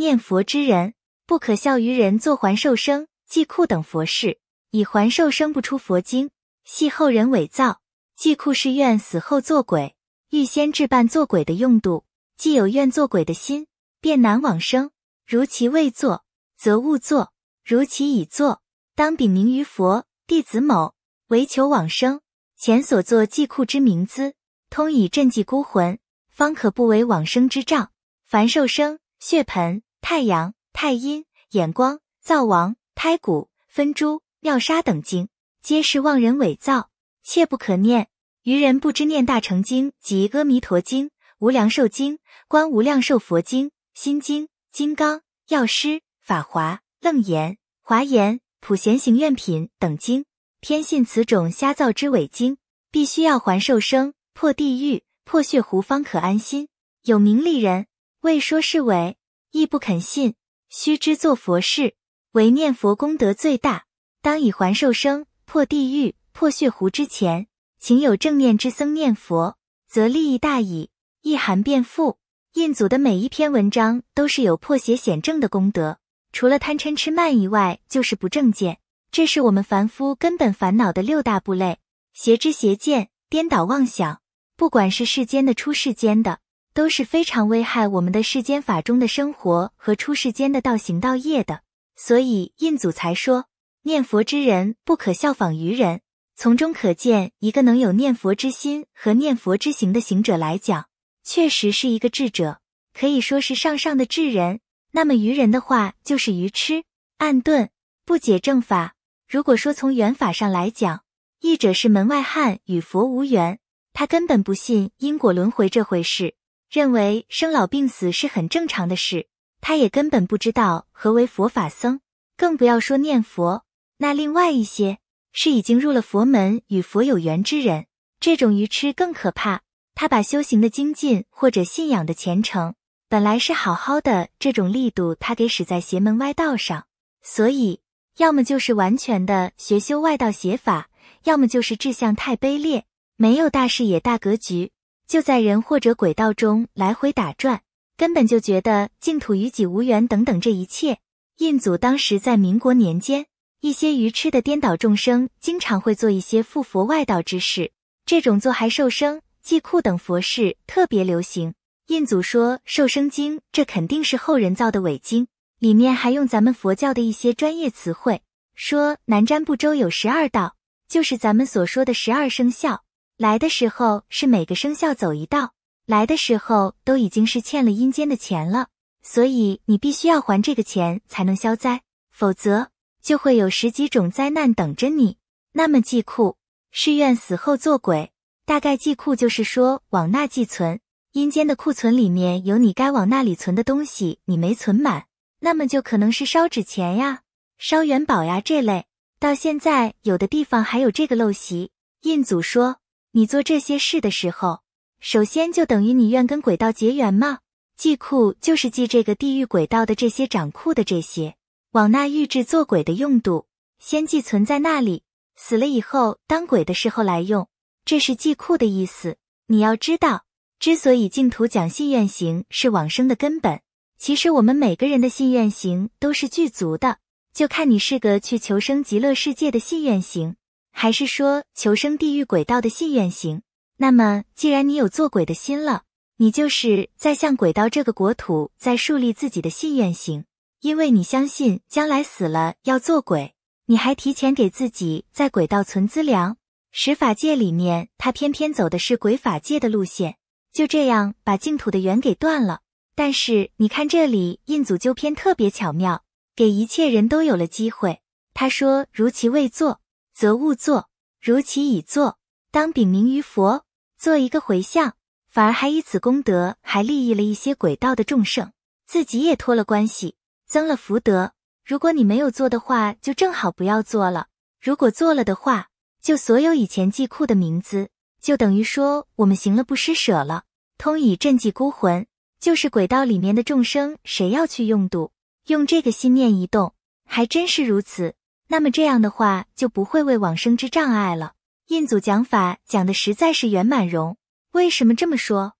念佛之人不可效于人做还寿生、祭库等佛事，以还寿生不出佛经，系后人伪造；祭库是愿死后做鬼，预先置办做鬼的用度，既有愿做鬼的心，便难往生。如其未作，则勿作；如其已作，当禀明于佛弟子某，为求往生。前所作祭库之名资，通以镇济孤魂，方可不为往生之障。凡寿生、血盆。太阳、太阴、眼光、灶王、胎骨、分珠、妙沙等经，皆是妄人伪造，切不可念。愚人不知念大乘经及阿弥陀经、无量寿经、观无量寿佛经、心经、金刚、药师、法华、楞严、华严、普贤行愿品等经，偏信此种瞎造之伪经，必须要还受生、破地狱、破血湖，方可安心。有名利人未说是伪。亦不肯信，须知做佛事，唯念佛功德最大，当以还寿生、破地狱、破血湖之前，请有正念之僧念佛，则利益大矣。一函便富，印祖的每一篇文章都是有破邪显正的功德，除了贪嗔痴慢以外，就是不正见，这是我们凡夫根本烦恼的六大部类，邪知邪见、颠倒妄想，不管是世间的、出世间的。都是非常危害我们的世间法中的生活和出世间的道行道业的，所以印祖才说念佛之人不可效仿愚人。从中可见，一个能有念佛之心和念佛之行的行者来讲，确实是一个智者，可以说是上上的智人。那么愚人的话就是愚痴暗钝，不解正法。如果说从缘法上来讲，一者是门外汉，与佛无缘，他根本不信因果轮回这回事。认为生老病死是很正常的事，他也根本不知道何为佛法僧，更不要说念佛。那另外一些是已经入了佛门与佛有缘之人，这种愚痴更可怕。他把修行的精进或者信仰的虔诚，本来是好好的，这种力度他给使在邪门歪道上，所以要么就是完全的学修外道邪法，要么就是志向太卑劣，没有大视野大格局。就在人或者轨道中来回打转，根本就觉得净土与己无缘等等。这一切，印祖当时在民国年间，一些愚痴的颠倒众生经常会做一些附佛外道之事，这种做还受生、祭库等佛事特别流行。印祖说《受生经》这肯定是后人造的伪经，里面还用咱们佛教的一些专业词汇，说南瞻部洲有十二道，就是咱们所说的十二生肖。来的时候是每个生肖走一道，来的时候都已经是欠了阴间的钱了，所以你必须要还这个钱才能消灾，否则就会有十几种灾难等着你。那么祭库是愿死后做鬼，大概祭库就是说往那寄存阴间的库存里面有你该往那里存的东西，你没存满，那么就可能是烧纸钱呀、烧元宝呀这类。到现在有的地方还有这个陋习。印祖说。你做这些事的时候，首先就等于你愿跟鬼道结缘吗？祭库就是祭这个地狱鬼道的这些掌库的这些，往那预制做鬼的用度，先寄存在那里，死了以后当鬼的时候来用，这是祭库的意思。你要知道，之所以净土讲信愿行是往生的根本，其实我们每个人的信愿行都是具足的，就看你是个去求生极乐世界的信愿行。还是说求生地狱鬼道的信愿行？那么，既然你有做鬼的心了，你就是在向鬼道这个国土在树立自己的信愿行，因为你相信将来死了要做鬼，你还提前给自己在鬼道存资粮。十法界里面，他偏偏走的是鬼法界的路线，就这样把净土的缘给断了。但是你看这里印祖纠偏特别巧妙，给一切人都有了机会。他说：如其未做。则勿作。如其已作，当禀明于佛，做一个回向，反而还以此功德还利益了一些鬼道的众生，自己也托了关系，增了福德。如果你没有做的话，就正好不要做了；如果做了的话，就所有以前记库的名字，就等于说我们行了不施舍了，通以赈济孤魂，就是鬼道里面的众生，谁要去用度，用这个心念一动，还真是如此。那么这样的话，就不会为往生之障碍了。印祖讲法讲的实在是圆满融。为什么这么说？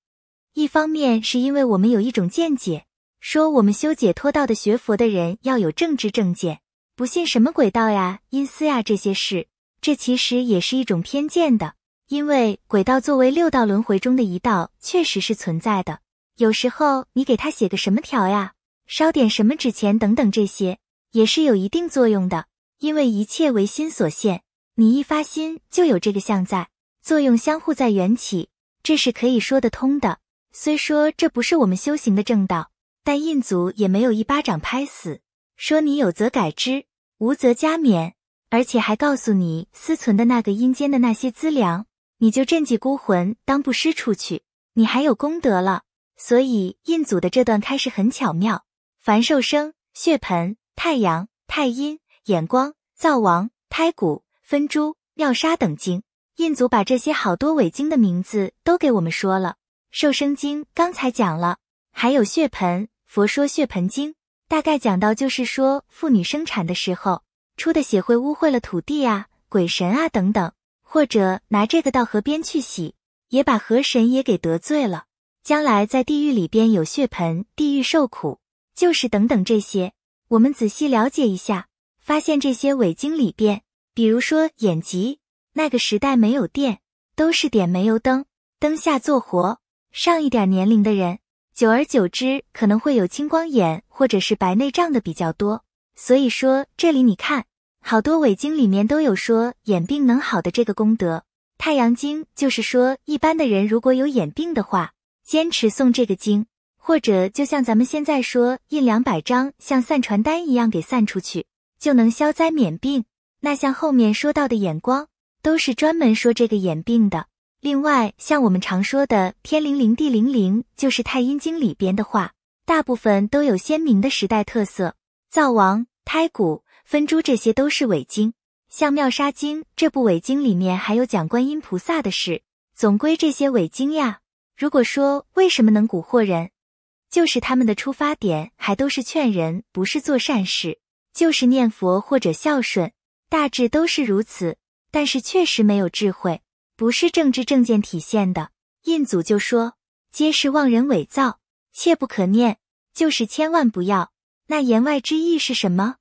一方面是因为我们有一种见解，说我们修解脱道的学佛的人要有正知正见，不信什么鬼道呀、阴司呀这些事。这其实也是一种偏见的，因为鬼道作为六道轮回中的一道，确实是存在的。有时候你给他写个什么条呀，烧点什么纸钱等等，这些也是有一定作用的。因为一切为心所现，你一发心就有这个相在作用，相互在缘起，这是可以说得通的。虽说这不是我们修行的正道，但印祖也没有一巴掌拍死，说你有则改之，无则加勉，而且还告诉你私存的那个阴间的那些资粮，你就赈济孤魂，当布施出去，你还有功德了。所以印祖的这段开始很巧妙，凡受生血盆太阳太阴。眼光、灶王、胎骨、分珠、尿沙等经，印祖把这些好多伪经的名字都给我们说了。瘦生经刚才讲了，还有血盆佛说血盆经，大概讲到就是说妇女生产的时候出的血会污秽了土地啊、鬼神啊等等，或者拿这个到河边去洗，也把河神也给得罪了，将来在地狱里边有血盆地狱受苦，就是等等这些，我们仔细了解一下。发现这些伪经里边，比如说眼疾，那个时代没有电，都是点煤油灯，灯下做活。上一点年龄的人，久而久之可能会有青光眼或者是白内障的比较多。所以说这里你看，好多伪经里面都有说眼病能好的这个功德。太阳经就是说，一般的人如果有眼病的话，坚持诵这个经，或者就像咱们现在说印两百张，像散传单一样给散出去。就能消灾免病。那像后面说到的眼光，都是专门说这个眼病的。另外，像我们常说的“天灵灵，地灵灵”，就是太阴经里边的话，大部分都有鲜明的时代特色。灶王、胎骨、分珠，这些都是伪经。像《妙沙经》这部伪经里面还有讲观音菩萨的事。总归这些伪经呀，如果说为什么能蛊惑人，就是他们的出发点还都是劝人，不是做善事。就是念佛或者孝顺，大致都是如此。但是确实没有智慧，不是正知正见体现的。印祖就说：“皆是妄人伪造，切不可念。”就是千万不要。那言外之意是什么？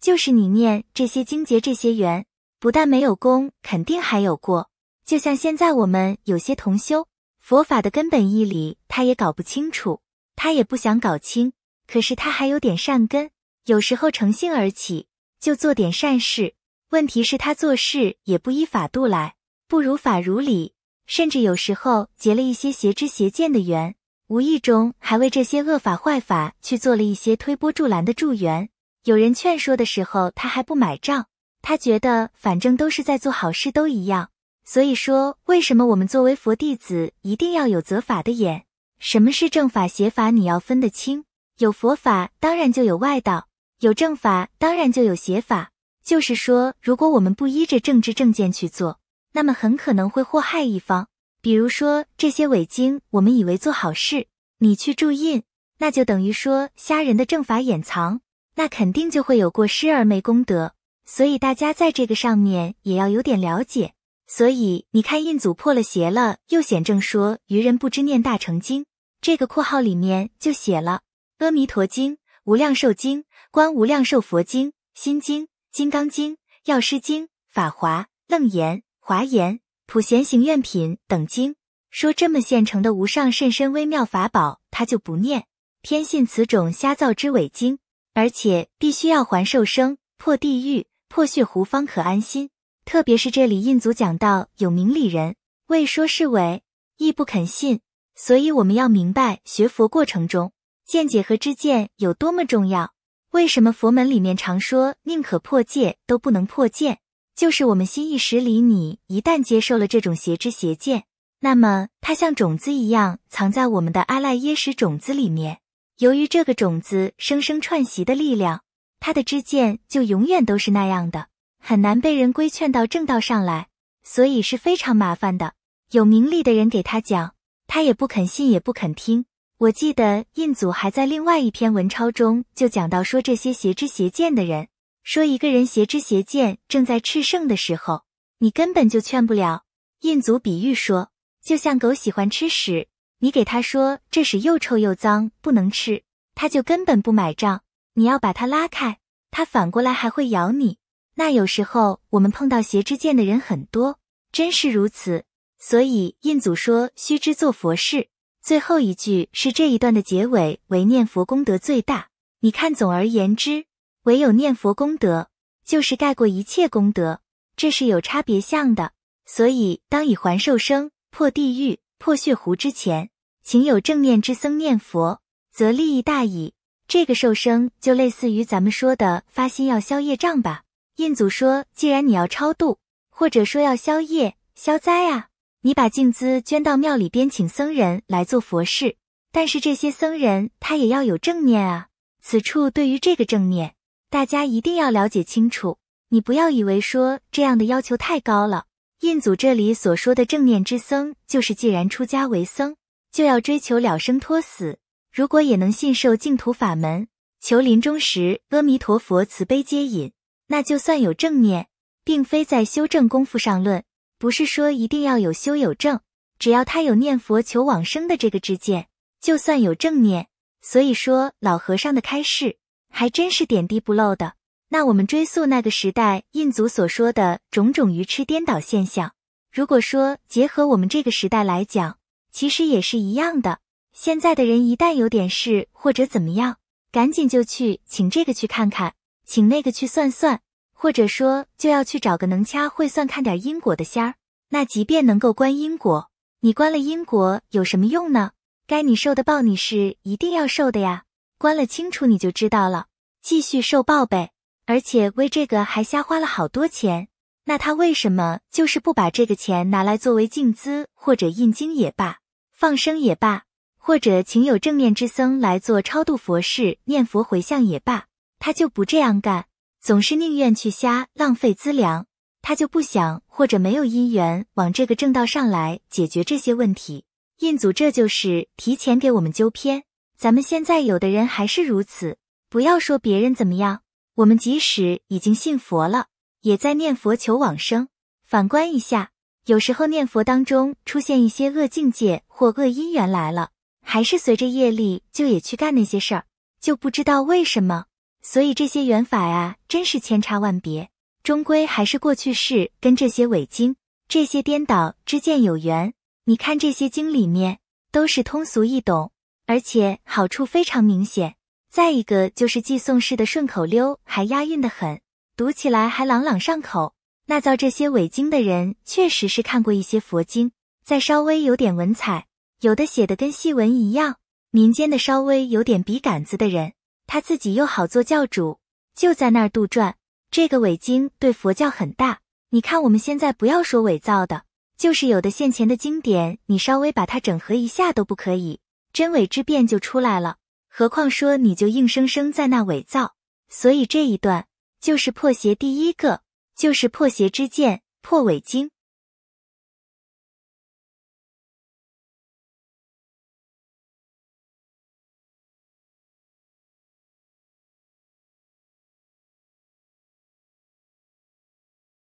就是你念这些经、结这些缘，不但没有功，肯定还有过。就像现在我们有些同修，佛法的根本义理他也搞不清楚，他也不想搞清，可是他还有点善根。有时候乘兴而起，就做点善事。问题是，他做事也不依法度来，不如法如理，甚至有时候结了一些邪知邪见的缘，无意中还为这些恶法坏法去做了一些推波助澜的助缘。有人劝说的时候，他还不买账，他觉得反正都是在做好事，都一样。所以说，为什么我们作为佛弟子一定要有责法的眼？什么是正法邪法，你要分得清。有佛法，当然就有外道。有正法，当然就有邪法。就是说，如果我们不依着正知正见去做，那么很可能会祸害一方。比如说，这些伪经，我们以为做好事，你去注印，那就等于说瞎人的正法掩藏，那肯定就会有过失而没功德。所以大家在这个上面也要有点了解。所以你看，印祖破了邪了，又显正说愚人不知念大成经，这个括号里面就写了《阿弥陀经》《无量寿经》。观无量寿佛经、心经、金刚经、药师经、法华、楞严、华严、普贤行愿品等经，说这么现成的无上甚深微妙法宝，他就不念，偏信此种瞎造之伪经，而且必须要还受生、破地狱、破血湖，方可安心。特别是这里印祖讲到，有明理人未说是伪，亦不肯信，所以我们要明白学佛过程中见解和知见有多么重要。为什么佛门里面常说宁可破戒都不能破戒？就是我们心意识里，你一旦接受了这种邪知邪见，那么它像种子一样藏在我们的阿赖耶识种子里面。由于这个种子生生串习的力量，它的知见就永远都是那样的，很难被人规劝到正道上来，所以是非常麻烦的。有名利的人给他讲，他也不肯信，也不肯听。我记得印祖还在另外一篇文抄中就讲到，说这些邪知邪见的人，说一个人邪知邪见正在炽盛的时候，你根本就劝不了。印祖比喻说，就像狗喜欢吃屎，你给他说这屎又臭又脏，不能吃，他就根本不买账。你要把它拉开，它反过来还会咬你。那有时候我们碰到邪知见的人很多，真是如此。所以印祖说，须知做佛事。最后一句是这一段的结尾，为念佛功德最大。你看，总而言之，唯有念佛功德，就是盖过一切功德，这是有差别相的。所以，当以还受生、破地狱、破血湖之前，请有正念之僧念佛，则利益大矣。这个受生就类似于咱们说的发心要消业障吧。印祖说，既然你要超度，或者说要消业、消灾啊。你把净资捐到庙里边，请僧人来做佛事，但是这些僧人他也要有正念啊。此处对于这个正念，大家一定要了解清楚。你不要以为说这样的要求太高了。印祖这里所说的正念之僧，就是既然出家为僧，就要追求了生脱死。如果也能信受净土法门，求临终时阿弥陀佛慈悲接引，那就算有正念，并非在修正功夫上论。不是说一定要有修有正，只要他有念佛求往生的这个志见，就算有正念。所以说老和尚的开示还真是点滴不漏的。那我们追溯那个时代，印祖所说的种种愚痴颠倒现象，如果说结合我们这个时代来讲，其实也是一样的。现在的人一旦有点事或者怎么样，赶紧就去请这个去看看，请那个去算算。或者说，就要去找个能掐会算、看点因果的仙儿。那即便能够观因果，你观了因果有什么用呢？该你受的报，你是一定要受的呀。观了清楚你就知道了，继续受报呗。而且为这个还瞎花了好多钱，那他为什么就是不把这个钱拿来作为净资，或者印经也罢，放生也罢，或者请有正念之僧来做超度佛事、念佛回向也罢，他就不这样干。总是宁愿去瞎浪费资粮，他就不想或者没有因缘往这个正道上来解决这些问题。印祖这就是提前给我们纠偏。咱们现在有的人还是如此，不要说别人怎么样，我们即使已经信佛了，也在念佛求往生。反观一下，有时候念佛当中出现一些恶境界或恶因缘来了，还是随着业力就也去干那些事儿，就不知道为什么。所以这些缘法呀，真是千差万别，终归还是过去式跟这些伪经、这些颠倒之见有缘。你看这些经里面都是通俗易懂，而且好处非常明显。再一个就是记送式的顺口溜，还押韵的很，读起来还朗朗上口。那造这些伪经的人，确实是看过一些佛经，再稍微有点文采，有的写的跟戏文一样。民间的稍微有点笔杆子的人。他自己又好做教主，就在那儿杜撰这个伪经，对佛教很大。你看我们现在不要说伪造的，就是有的现前的经典，你稍微把它整合一下都不可以，真伪之辩就出来了。何况说你就硬生生在那伪造，所以这一段就是破邪第一个，就是破邪之剑，破伪经。